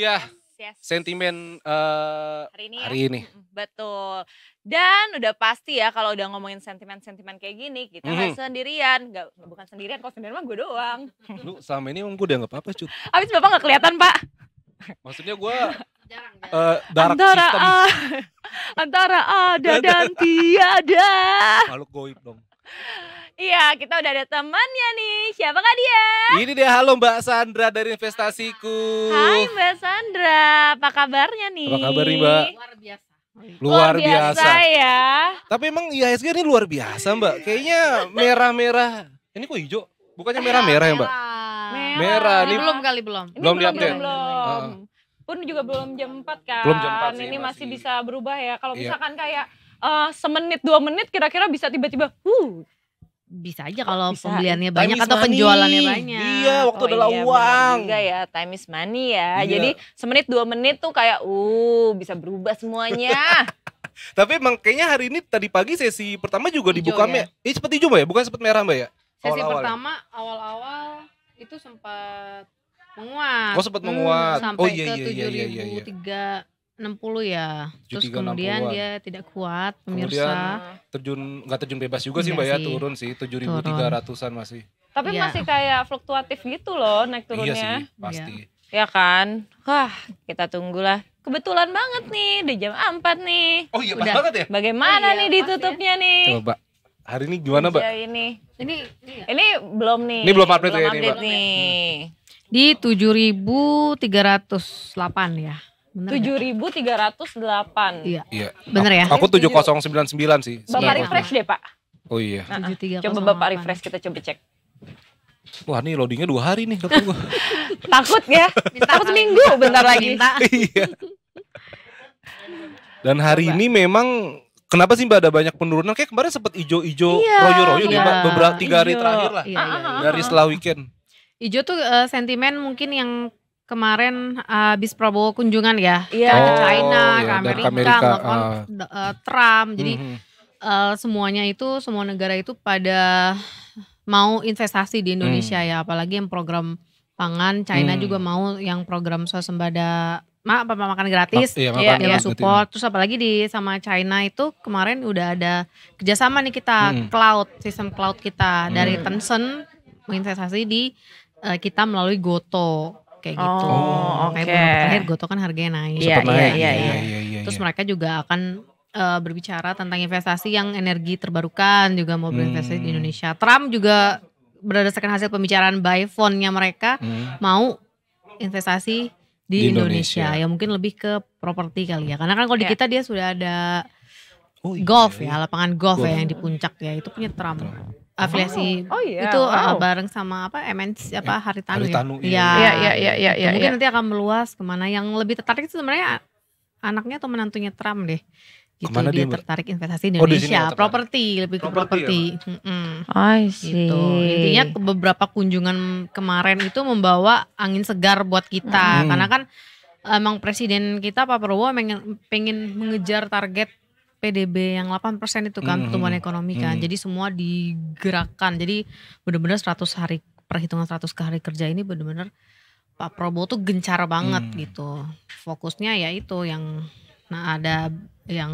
dia yes. sentimen uh, hari ini. Ya. Hari ya? ini. Betul. Dan udah pasti ya kalau udah ngomongin sentimen-sentimen kayak gini, kita mm -hmm. sendirian, Gak, bukan sendirian, kok sendirian mah gue doang. Lu selama ini emang gue udah gak apa-apa cuy. Abis bapak gak kelihatan pak? Maksudnya gue jarang, jarang. Uh, dark antara system. A, antara ada dan tiada. Malu goib dong. Iya, kita udah ada temannya nih. Siapa kah dia? Ini dia, halo Mbak Sandra dari Investasiku. Hai Mbak Sandra, apa kabarnya nih? Apa kabar nih Mbak? Luar biasa. Luar, biasa. ya. Tapi emang IHSG ini luar biasa Mbak. Kayaknya merah-merah. Ini kok hijau? Bukannya merah-merah ya Mbak? Merah. merah. Ini belum kali belum. Ini belum diupdate. Belum. belum. Uh. Pun juga belum jam 4 kan. Belum jam 4 sih, ini masih, masih bisa berubah ya. Kalau iya. misalkan kayak uh, semenit dua menit kira-kira bisa tiba-tiba uh bisa aja kalau bisa. pembeliannya time banyak atau money. penjualannya iya, banyak. Iya, waktu oh, adalah iya, uang. Juga ya, time is money ya. Iya. Jadi semenit dua menit tuh kayak uh bisa berubah semuanya. Tapi emang kayaknya hari ini tadi pagi sesi pertama juga hijau, dibuka ya? Eh, seperti hijau ya, bukan seperti merah mbak ya? Sesi awal -awal pertama awal-awal itu sempat menguat. Oh sempat menguat. Hmm, oh, sampai oh iya iya iya iya iya. iya. 60 ya. 73, Terus kemudian dia tidak kuat pemirsa. Kemudian terjun nggak terjun bebas juga sih Mbak ya, sih. turun sih 7300-an masih. Tapi ya. masih kayak fluktuatif gitu loh naik iya turunnya. Iya sih, pasti. Ya, ya kan? Wah, kita tunggulah. Kebetulan banget nih, udah jam 4 nih. Oh iya, udah. banget ya? Bagaimana oh, iya, nih ditutupnya ya. nih? Coba, hari ini gimana, Mbak? Iya, ini. Ini ini belum nih. Ini belum update ya, belum ya update ini, Mbak. Nih. Di 7308 ya tujuh ribu tiga ratus delapan. Iya. Iya. Bener ya? Aku tujuh kosong sembilan sembilan sih. Bapak refresh deh pak. Oh iya. Nah, coba bapak refresh kita coba cek. Wah ini loadingnya dua hari nih kata gua. Takut ya? Takut kan? minggu bentar lagi. Iya. Dan hari ini memang kenapa sih Mbak ada banyak penurunan? Kayak kemarin sempat ijo-ijo iya, royo-royo iya, nih Mbak beberapa tiga hari terakhir lah. Iya, iya, iya. Dari setelah weekend. Ijo tuh uh, sentimen mungkin yang kemarin uh, eh, Prabowo kunjungan ya yeah. ke oh, China, oh, ke Amerika, ke Amerika uh. Trump. Jadi uh uh, semuanya itu semua negara itu pada mau investasi di Indonesia hmm. ya, apalagi yang program pangan China hmm. juga mau yang program swasembada mak apa makan gratis, Ma, iya, makan, iya, iya. support. Terus apalagi di sama China itu kemarin udah ada kerjasama nih kita hmm. cloud sistem cloud kita hmm. dari mm. Tencent menginvestasi di uh, kita melalui Goto kayak gitu. Oh, okay. Oh, kayak terakhir gotok kan harganya iya, naik. Iya, iya, iya, iya. iya Terus iya. mereka juga akan uh, berbicara tentang investasi yang energi terbarukan juga mau berinvestasi hmm. di Indonesia. Trump juga berdasarkan hasil pembicaraan by phone-nya mereka hmm. mau investasi di, di Indonesia. Indonesia. Ya mungkin lebih ke properti kali ya. Karena kan kalau di kita dia sudah ada oh, iya, golf iya. ya, lapangan golf, ya golf ya yang di puncak ya. Itu punya Trump. Trump afiliasi oh, oh yeah. itu uh, wow. uh, bareng sama apa MNC apa iya. Hari Haritanu ya? Iya. ya. Iya Ya, ya, iya ya, Mungkin ya. nanti akan meluas kemana yang lebih tertarik itu sebenarnya anaknya atau menantunya Trump deh. Gitu, Kemana dia, dia tertarik investasi oh, di Indonesia, oh, properti lebih ke properti. Ya, mm-hmm. I gitu. see. Gitu. Intinya beberapa kunjungan kemarin itu membawa angin segar buat kita, hmm. karena kan emang presiden kita Pak Prabowo pengen, pengen mengejar target PDB yang 8% itu kan mm -hmm. pertumbuhan hmm, hmm. ekonomi kan. Mm -hmm. Jadi semua digerakkan. Jadi benar-benar 100 hari perhitungan 100 ke hari kerja ini benar-benar Pak Prabowo tuh gencar banget mm. gitu. Fokusnya ya itu yang nah ada yang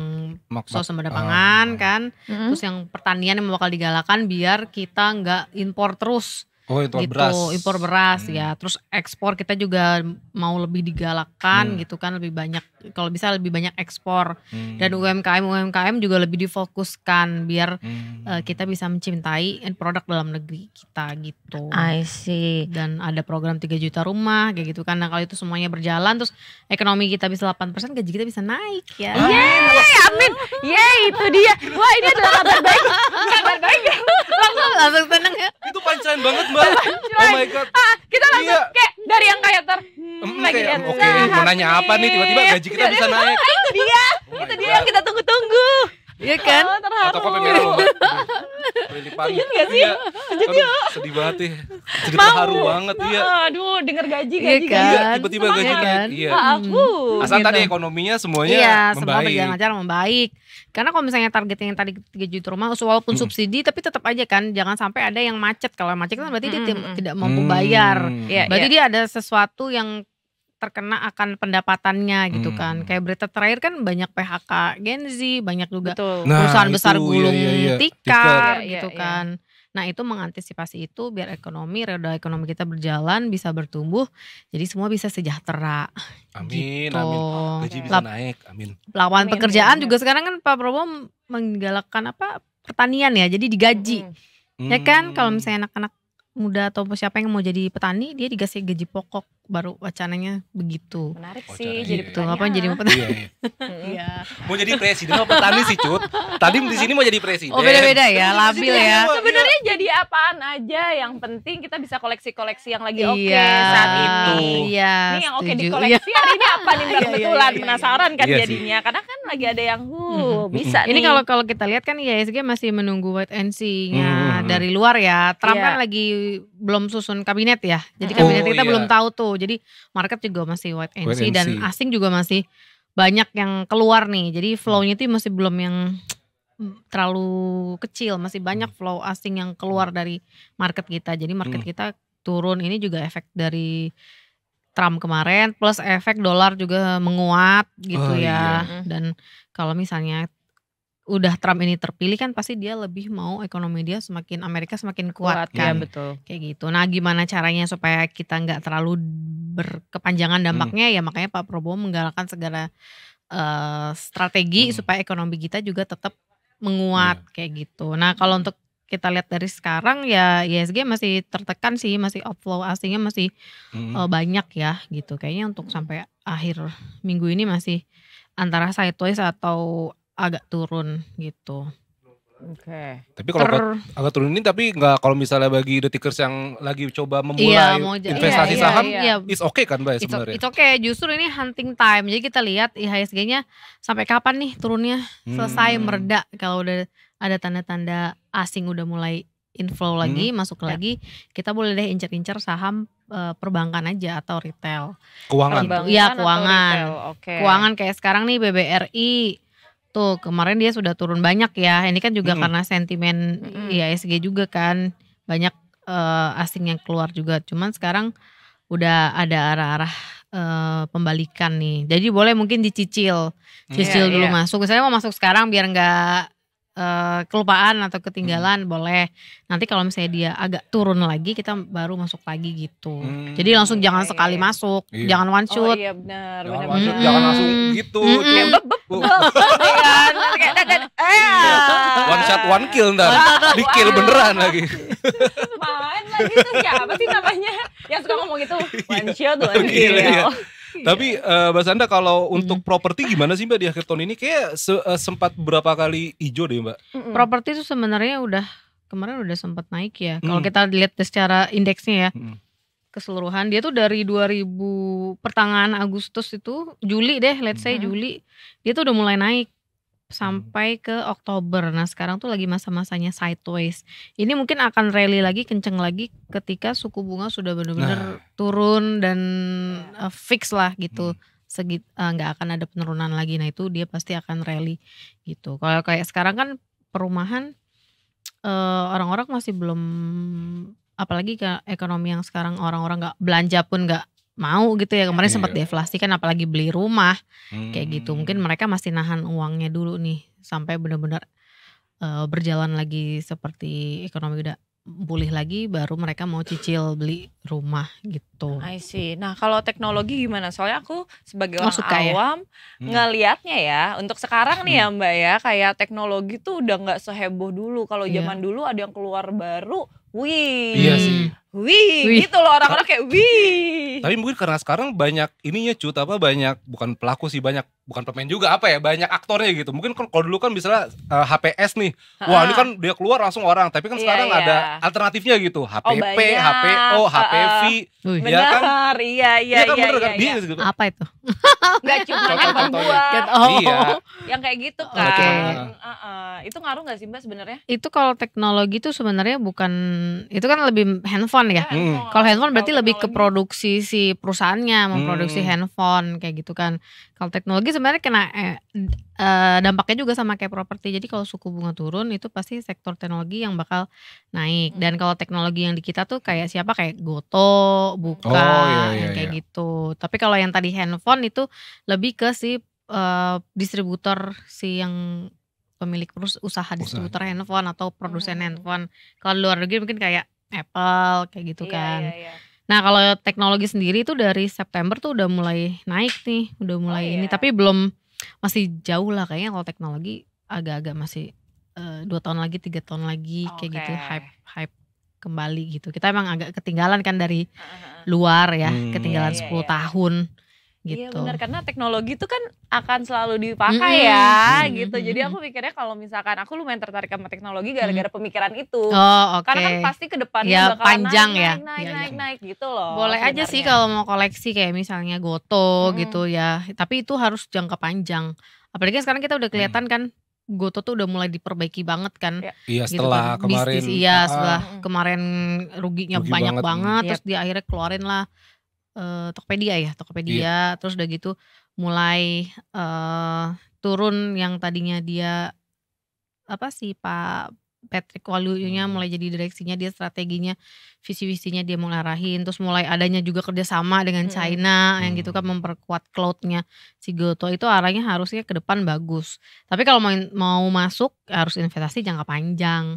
sos sumber oh, pangan uh, kan. Mm -hmm. Terus yang pertanian yang bakal digalakan biar kita nggak impor terus. Oh, itu gitu, beras. impor beras hmm. ya. Terus ekspor kita juga mau lebih digalakkan hmm. gitu kan lebih banyak kalau bisa lebih banyak ekspor hmm. dan UMKM UMKM juga lebih difokuskan biar hmm. uh, kita bisa mencintai produk dalam negeri kita gitu. I see. Dan ada program 3 juta rumah kayak gitu kan. Nah, kalau itu semuanya berjalan terus ekonomi kita bisa 8% gaji kita bisa naik ya. Oh. Yeay, amin. Yeay, itu dia. Wah, ini adalah kabar baik. kabar baik. langsung langsung seneng ya. Itu pancaran banget, Mbak. oh my god. Ah, kita langsung iya. kayak dari yang kayak ter hmm, hmm lagi kayak, oke okay, mau nanya apa nih tiba-tiba gaji kita bisa naik itu dia oh itu dia yang kita tunggu-tunggu Iya kan? Oh, terharu. Atau kopi merah iya. obat. Lilipan. gak sih? Iya. yuk. Sedih banget ya. Jadi terharu banget ya Aduh, denger gaji iya gaji. Iya kan? tiba-tiba gaji naik Iya. Kan? iya. Ah, hmm. Asal tadi gitu. ekonominya semuanya iya, membaik. semua berjalan membaik. Karena kalau misalnya targetnya yang tadi 3 juta rumah walaupun hmm. subsidi tapi tetap aja kan jangan sampai ada yang macet. Kalau macet kan berarti hmm. dia tidak mampu bayar. Hmm. Berarti yeah. dia ada sesuatu yang terkena akan pendapatannya gitu hmm. kan. Kayak berita terakhir kan banyak PHK Gen Z, banyak juga Nah, perusahaan itu, besar iya, gulung iya, iya, tikar kan. gitu iya, gitu iya, kan. Nah, itu mengantisipasi itu biar ekonomi roda ekonomi kita berjalan, bisa bertumbuh. Jadi semua bisa sejahtera. Amin, gitu. amin. Gaji bisa naik, amin. Lawan amin, pekerjaan amin. juga sekarang kan Pak Prabowo menggalakkan apa? pertanian ya. Jadi digaji. Hmm. Ya kan kalau hmm. misalnya anak-anak muda atau siapa yang mau jadi petani, dia dikasih gaji pokok baru wacananya begitu. Menarik oh, sih sih jadi itu iya. Apa jadi mau petani? Iya. Iya. iya. mau jadi presiden apa petani sih, Cut? Tadi di sini mau jadi presiden. Oh, beda-beda ya, labil ya. Sebenarnya jadi apaan aja yang penting kita bisa koleksi-koleksi yang lagi iya, oke okay saat ini. Iya. Ini yang oke okay dikoleksi hari ini apa nih iya, kebetulan penasaran kan iya jadinya. Sih. Karena kan lagi ada yang huh, bisa Ini kalau kalau kita lihat kan ya masih menunggu wait and see-nya dari luar ya. Trump kan lagi belum susun kabinet ya. Jadi oh, kabinet kita iya. belum tahu tuh. Jadi market juga masih wait and see dan asing juga masih banyak yang keluar nih. Jadi hmm. flow-nya itu masih belum yang terlalu kecil, masih hmm. banyak flow asing yang keluar hmm. dari market kita. Jadi market kita turun ini juga efek dari Trump kemarin plus efek dolar juga menguat gitu oh, ya. Iya. Dan kalau misalnya udah Trump ini terpilih kan pasti dia lebih mau ekonomi dia semakin Amerika semakin kuat, kuat iya, kan. Ya, betul. Kayak gitu. Nah, gimana caranya supaya kita nggak terlalu berkepanjangan hmm. dampaknya hmm. ya makanya Pak Prabowo menggalakkan segala uh, strategi hmm. supaya ekonomi kita juga tetap iya. menguat hmm. kayak gitu. Nah, kalau hmm. untuk kita lihat dari sekarang ya ISG masih tertekan sih, masih outflow asingnya masih hmm. uh, banyak ya gitu. Kayaknya untuk sampai akhir minggu ini masih antara sideways atau agak turun gitu. Oke. Okay. Tapi kalau Ter... agak turun ini tapi nggak kalau misalnya bagi detikers yang lagi coba memulai iya, mau investasi iya, iya, saham, iya, iya. it's okay kan mbak sebenarnya? It's okay, justru ini hunting time. Jadi kita lihat IHSG-nya sampai kapan nih turunnya selesai hmm. meredak kalau udah ada tanda-tanda asing udah mulai inflow hmm. lagi, hmm. masuk ya. lagi, kita boleh deh incer-incer saham uh, perbankan aja atau retail. Keuangan. Iya, keuangan. Okay. Keuangan kayak sekarang nih BBRI Tuh kemarin dia sudah turun banyak ya. Ini kan juga mm karena sentimen mm -hmm. juga kan banyak uh, asing yang keluar juga. Cuman sekarang udah ada arah-arah uh, pembalikan nih. Jadi boleh mungkin dicicil, mm. cicil iya, dulu yeah. masuk. Saya mau masuk sekarang biar nggak uh, kelupaan atau ketinggalan hmm. boleh. Nanti kalau misalnya dia agak turun lagi, kita baru masuk lagi gitu. Hmm. Jadi langsung jangan yeah, sekali yeah. masuk, yeah. jangan one oh, shot. Oh iya benar, Jangan, jangan langsung gitu. Hmm. one kill ntar di kill beneran lagi main lagi tuh siapa sih namanya yang suka ngomong gitu iya. one shot one, kill, kill yeah. Iya. Tapi uh, Mbak Sanda kalau hmm. untuk properti gimana sih Mbak di akhir tahun ini kayak se uh, sempat berapa kali hijau deh Mbak? mm Properti itu sebenarnya udah kemarin udah sempat naik ya. Kalau kita lihat secara indeksnya ya. Mm. Keseluruhan dia tuh dari 2000 pertengahan Agustus itu Juli deh, let's say mm. Juli, dia tuh udah mulai naik Hmm. sampai ke Oktober. Nah, sekarang tuh lagi masa-masanya sideways. Ini mungkin akan rally lagi kenceng lagi ketika suku bunga sudah benar-benar nah. turun dan uh, fix lah gitu. Hmm. Segit eh, nggak uh, akan ada penurunan lagi. Nah, itu dia pasti akan rally gitu. Kalau kayak sekarang kan perumahan eh, orang-orang uh, masih belum apalagi ke ekonomi yang sekarang orang-orang nggak -orang belanja pun nggak mau gitu ya kemarin sempat iya. deflasi kan apalagi beli rumah hmm. kayak gitu hmm. mungkin mereka masih nahan uangnya dulu nih sampai benar-benar uh, berjalan lagi seperti ekonomi udah pulih lagi baru mereka mau cicil beli rumah gitu gitu. I see. Nah kalau teknologi gimana? Soalnya aku sebagai oh, orang oh, suka ya? awam ya? Hmm. ngelihatnya ya, untuk sekarang nih ya hmm. Mbak ya, kayak teknologi tuh udah nggak seheboh dulu. Kalau yeah. zaman dulu ada yang keluar baru, wih, iya sih. wih, wih. gitu loh orang-orang kayak wih. Tapi mungkin karena sekarang banyak ininya cut apa banyak bukan pelaku sih banyak bukan pemain juga apa ya banyak aktornya gitu. Mungkin kan kalau dulu kan misalnya uh, eh, HPS nih, wah ini kan dia keluar langsung orang. Tapi kan iya, sekarang iya. ada alternatifnya gitu, HPP, oh, HPO, HPV. Uh, benar. Iya, kan? iya, iya, iya. Kan iya, kan? iya, iya, iya, iya. iya, Apa itu? Enggak cuma handphone gua. Oh. Iya. Yang kayak gitu kan. Okay. Uh -uh itu ngaruh nggak sih Mbak sebenarnya? Itu kalau teknologi itu sebenarnya bukan itu kan lebih handphone ya. ya handphone. Hmm. Kalau handphone berarti kalo lebih ke produksi si perusahaannya memproduksi hmm. handphone kayak gitu kan. Kalau teknologi sebenarnya kena eh, eh, dampaknya juga sama kayak properti. Jadi kalau suku bunga turun itu pasti sektor teknologi yang bakal naik. Dan hmm. kalau teknologi yang di kita tuh kayak siapa kayak Goto, Buka, oh, iya, iya, kayak iya. gitu. Tapi kalau yang tadi handphone itu lebih ke si uh, distributor si yang pemilik perus usaha distributor usaha. handphone atau produsen hmm. handphone. Kalau luar negeri mungkin kayak Apple kayak gitu iya, kan. Iya, iya. Nah, kalau teknologi sendiri itu dari September tuh udah mulai naik nih, udah oh, mulai oh, iya. ini tapi belum masih jauh lah kayaknya kalau teknologi agak-agak masih eh, dua uh, tahun lagi, tiga tahun lagi okay. kayak gitu hype hype kembali gitu. Kita emang agak ketinggalan kan dari luar ya, hmm. ketinggalan yeah, iya, iya, yeah, tahun. Iya, gitu. Iya benar karena teknologi itu kan akan selalu dipakai mm -hmm. ya mm -hmm. gitu. Jadi aku pikirnya kalau misalkan aku lumayan tertarik sama teknologi gara-gara pemikiran itu. Oh, okay. Karena kan pasti ke depannya ya, bakal panjang naik, ya. Naik iya, naik, ya, naik, ya. naik gitu loh. Boleh sebenarnya. aja sih kalau mau koleksi kayak misalnya goto mm gitu ya. Tapi itu harus jangka panjang. Apalagi sekarang kita udah kelihatan mm. kan Goto tuh udah mulai diperbaiki banget kan. Iya, iya gitu setelah kan. kemarin. Bisnis, iya setelah uh, kemarin ruginya rugi banyak banget, banget yep. terus dia akhirnya keluarin lah uh, Tokopedia ya, Tokopedia. Iya. Terus udah gitu mulai uh, turun yang tadinya dia apa sih Pak Patrick Waluyo-nya hmm. mulai jadi direksinya dia strateginya visi-visinya dia mau arahin. terus mulai adanya juga kerjasama dengan hmm. China hmm. yang gitu kan hmm. memperkuat cloudnya si Goto itu arahnya harusnya ke depan bagus tapi kalau mau mau masuk harus investasi jangka panjang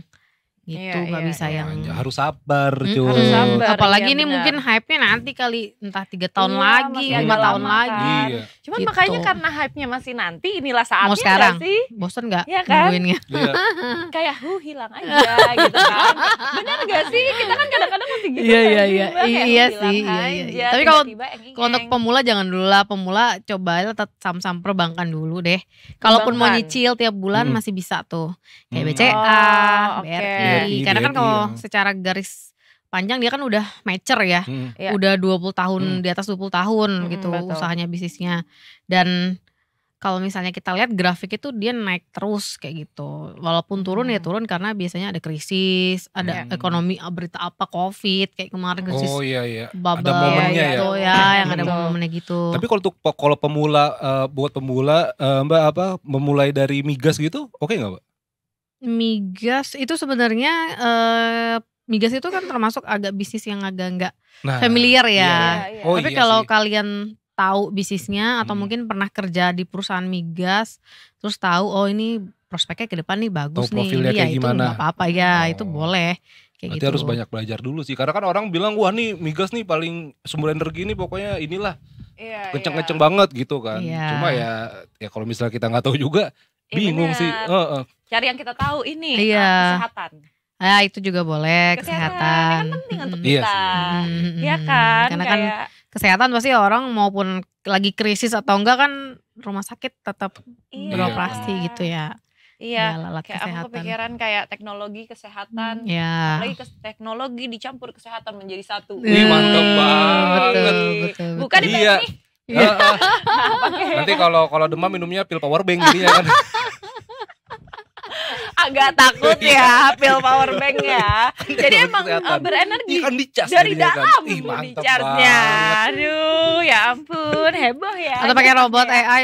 gitu iya, gak iya, bisa iya. yang harus sabar hmm, cuy harus sabar, iya, apalagi iya, ini benar. mungkin hype-nya nanti kali entah tiga tahun iya, lagi lima tahun kan. lagi iya. cuman gitu. makanya karena hype-nya masih nanti inilah saatnya Mau sekarang gak sih bosen nggak iya kan? ya kan? nungguinnya iya. kayak hu hilang aja gitu kan bener gak sih kita kan kadang-kadang masih gitu iya iya iya iya sih iya, iya. tapi kalau kalau untuk pemula jangan dulu lah pemula coba tetap sam-sam perbankan dulu deh kalaupun mau nyicil tiap bulan hmm. masih bisa tuh kayak hmm. BCA oh, BRI Iya. iya, karena kan kalau iya. secara garis panjang dia kan udah mature ya. Hmm. Iya. Udah 20 tahun hmm. di atas 20 tahun hmm, gitu betul. usahanya bisnisnya. Dan kalau misalnya kita lihat grafik itu dia naik terus kayak gitu. Walaupun turun ya hmm. ya turun karena biasanya ada krisis, ada hmm. ekonomi ah, berita apa Covid kayak kemarin oh, krisis. Oh iya iya. Bubble, ada momennya ya. Gitu, ya, ya yang ada hmm. momennya gitu. Tapi kalau untuk kalau pemula uh, buat pemula uh, Mbak apa memulai dari migas gitu oke okay nggak Mbak? migas itu sebenarnya eh, migas itu kan termasuk agak bisnis yang agak nggak Nah, familiar ya. Iya. iya, iya. Oh, Tapi iya kalau sih. kalian tahu bisnisnya atau hmm. mungkin pernah kerja di perusahaan migas, terus tahu oh ini prospeknya ke depan nih bagus tahu nih, ya itu nggak apa-apa ya, oh. itu boleh. Kayak Berarti gitu. harus banyak belajar dulu sih, karena kan orang bilang wah nih migas nih paling sumber energi ini pokoknya inilah iya, iya. kenceng-kenceng yeah. banget gitu kan. Yeah. Cuma ya ya kalau misalnya kita nggak tahu juga iya, bingung ya, sih. Uh, uh cari yang kita tahu ini ah, iya. kesehatan Nah itu juga boleh kesehatan, kan kesehatan. kan penting untuk iya kita hmm. ya kan karena kayak... kan kesehatan pasti orang maupun lagi krisis atau enggak kan rumah sakit tetap iya. beroperasi kan? gitu ya Iya, ya, kayak kesehatan. aku kepikiran kayak teknologi kesehatan, ya. apalagi ke teknologi dicampur kesehatan menjadi satu. Ini iya, mantep banget. Betul, betul, betul. Bukan iya. itu Nanti kalau kalau demam minumnya pil power bank jadinya kan. agak takut iya. ya pil power bank ya. Iya, Jadi iya, emang uh, berenergi ya, kan dicas, dari ya, dalam kan. Ih, di charge-nya. Aduh, ya ampun, heboh ya. Atau pakai robot AI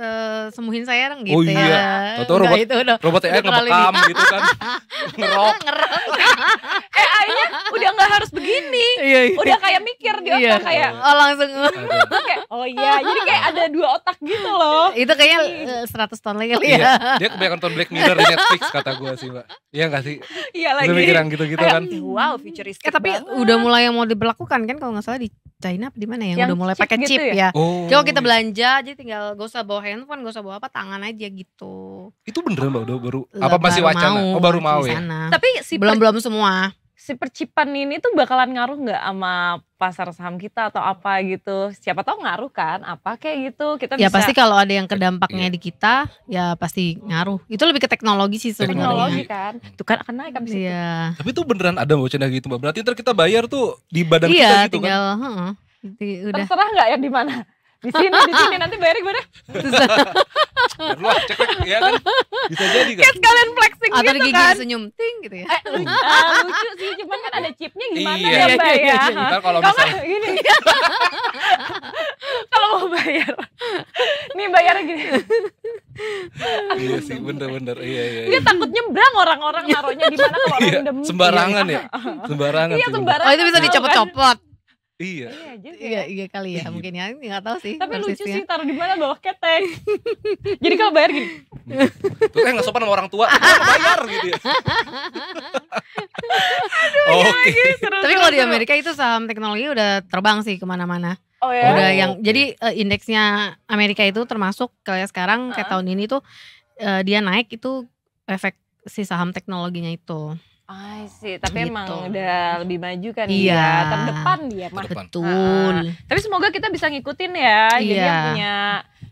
Eh, sembuhin saya orang gitu oh, iya. ya. Tahu robot itu no. robot AI ngebekam gitu kan. Ngerok. Ngerok. eh akhirnya udah nggak harus begini. Iya, iya. Udah kayak mikir di otak iya. kayak oh langsung kayak oh iya. Jadi kayak ada dua otak gitu loh. itu kayaknya eh, seratus 100 tahun lagi iya. ya. Dia kebanyakan nonton Black Mirror di Netflix kata gue sih, Mbak. Iya gak sih? Iya lagi. Udah mikiran gitu-gitu kan. Wow, futuristik. Eh, tapi udah mulai yang mau diberlakukan kan kalau nggak salah di China apa di mana ya? yang, yang udah mulai pakai chip, gitu chip ya. ya. Oh, Kalau kita iya. belanja aja tinggal gak usah bawa handphone, gak usah bawa apa, tangan aja gitu. Itu beneran Mbak udah baru apa masih wacana? Mau, oh baru mau ya. Tapi si belum belum semua si percipan ini tuh bakalan ngaruh nggak sama pasar saham kita atau apa gitu. Siapa tahu ngaruh kan apa kayak gitu. Kita ya bisa, pasti kalau ada yang kedampaknya iya. di kita ya pasti ngaruh. Itu lebih ke teknologi sih sebenarnya. Teknologi kan. Itu kan akan naik abis ya itu. Tapi tuh beneran ada bocah gitu Mbak. Berarti ntar kita bayar tuh di badan iya, kita gitu kan? tinggal, kan. Iya tinggal. Terserah nggak ya di mana? di sini di sini nanti bayar gimana lu ah, cek ya kan bisa jadi kan kalian sekalian flexing atau gitu gigi kan senyum ting gitu ya eh, ah, lucu sih cuman kan ada chipnya gimana iya, ya mbak ya? iya, iya, ya ntar kalau misalnya gini kalau mau bayar nih bayarnya gini iya sih bener-bener iya iya dia iya. takut nyebrang orang-orang naruhnya di mana kalau orang iya, demi sembarangan ya iya. sembarangan iya sembarangan oh itu bisa dicopot-copot kan? Iya. Iya, iya ya? Iya, iya kali ya iya. mungkin ya. Enggak tahu sih. Tapi lucu sih taruh di mana bawah keteng. Jadi kalau bayar gini. Tuh kan eh, enggak sopan sama orang tua, iya, bayar gitu ya. Aduh, seru, Tapi kalau di Amerika itu saham teknologi udah terbang sih kemana-mana. Oh ya. Udah yang jadi uh, indeksnya Amerika itu termasuk kayak sekarang kayak tahun ini tuh uh, dia naik itu efek si saham teknologinya itu. I sih, tapi gitu. emang udah lebih maju kan iya. ya, terdepan dia mah. Betul. Uh, tapi semoga kita bisa ngikutin ya, iya. jadi yang punya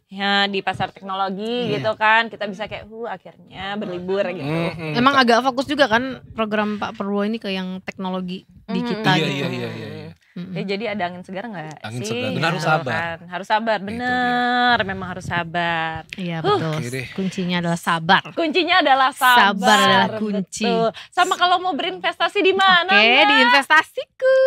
ya di pasar teknologi iya. gitu kan, kita bisa kayak hu akhirnya berlibur gitu. Mm -hmm. Emang agak fokus juga kan program Pak Perwo ini ke yang teknologi mm -hmm. di kita iya, gitu. Iya, iya, iya, iya Mm-hmm. Ya, jadi ada angin segar nggak angin sih? Segar. Benar, gitu harus kan. sabar. Harus sabar, benar. memang harus sabar. Iya betul. kuncinya adalah sabar. Kuncinya adalah sabar. Sabar adalah kunci. Betul. Sama kalau mau berinvestasi di mana? Oke, okay, di investasiku.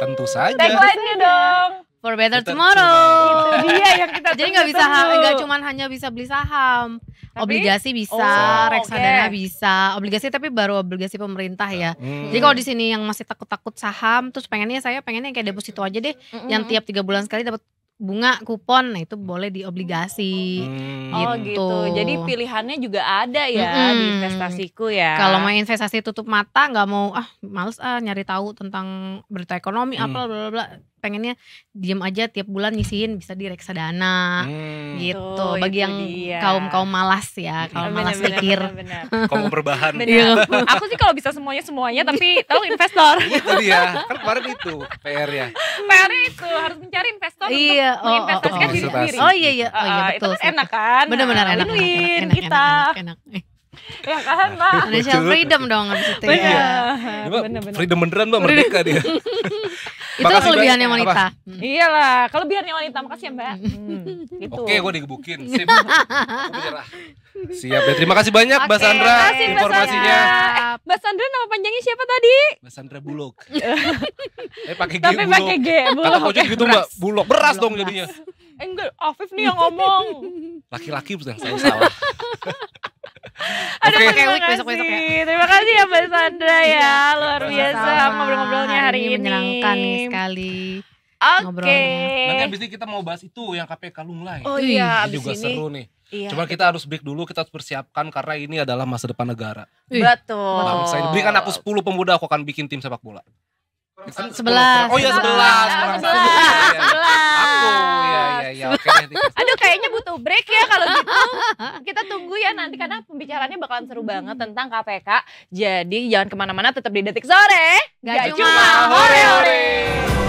Tentu saja. Tagline-nya dong for better tomorrow. Iya yang kita Jadi nggak bisa nggak cuma hanya bisa beli saham, tapi, obligasi bisa, oh, reksadana okay. bisa, obligasi tapi baru obligasi pemerintah ya. Hmm. Jadi kalau di sini yang masih takut-takut saham, terus pengennya saya pengennya kayak deposito aja deh, hmm. yang tiap tiga bulan sekali dapat bunga kupon nah itu boleh di obligasi hmm. Oh, gitu. oh gitu jadi pilihannya juga ada ya hmm. di investasiku ya kalau mau investasi tutup mata nggak mau ah males ah nyari tahu tentang berita ekonomi hmm. apa bla bla bla pengennya diem aja tiap bulan nyisihin bisa di reksadana hmm. gitu oh, bagi yang kaum kaum malas ya hmm. kalau malas bener, pikir kaum berbahan ya. aku sih kalau bisa semuanya semuanya tapi tolong investor iya, itu dia kan kemarin itu PR ya PR itu harus mencari investor iya, oh, oh, menginvestasikan oh, oh, diri oh. sendiri oh iya iya oh, iya eh, betul uh, itu kan enak kan benar-benar enak, enak, enak, kita enak, enak, enak. Ya kan lah Financial freedom dong abis itu ya. Bener, bener. Freedom beneran mbak merdeka dia Itu Makasih kelebihannya banyak. wanita. Hmm. Iyalah, kelebihannya wanita. Makasih ya, Mbak. Hmm. Gitu. Oke, gue digebukin. Sip. Siap ya. Terima kasih banyak Mbak Sandra kasih, informasinya. Eh, Mbak Sandra. nama panjangnya siapa tadi? Mbak Sandra Bulog. eh pakai G. Tapi pakai G. Bulog. Kata gitu Mbak, Bulog. Beras dong jadinya. Eh, enggak, Afif nih yang ngomong. Laki-laki bukan saya salah. Ada okay. pakai wig besok besok ya. Terima kasih ya Mbak Sandra ya, iya. luar biasa ngobrol-ngobrolnya hari, hari ini. Menyenangkan sekali. Oke. Okay. Nanti abis ini kita mau bahas itu yang KPK Lunglai. Oh iya, abis juga ini. seru nih. Iya. Cuma kita harus break dulu, kita harus persiapkan karena ini adalah masa depan negara. Betul. Bangsa ini. Berikan aku 10 pemuda, aku akan bikin tim sepak bola. Sebelas. Oh iya sebelas. Sebelas. Aku iya oke nanti. Aduh kayaknya butuh break ya kalau gitu. Kita tunggu ya nanti karena pembicaraannya bakalan seru banget tentang KPK. Jadi jangan kemana-mana tetap di Detik Sore. Gak, Gak cuma, hore hore hore.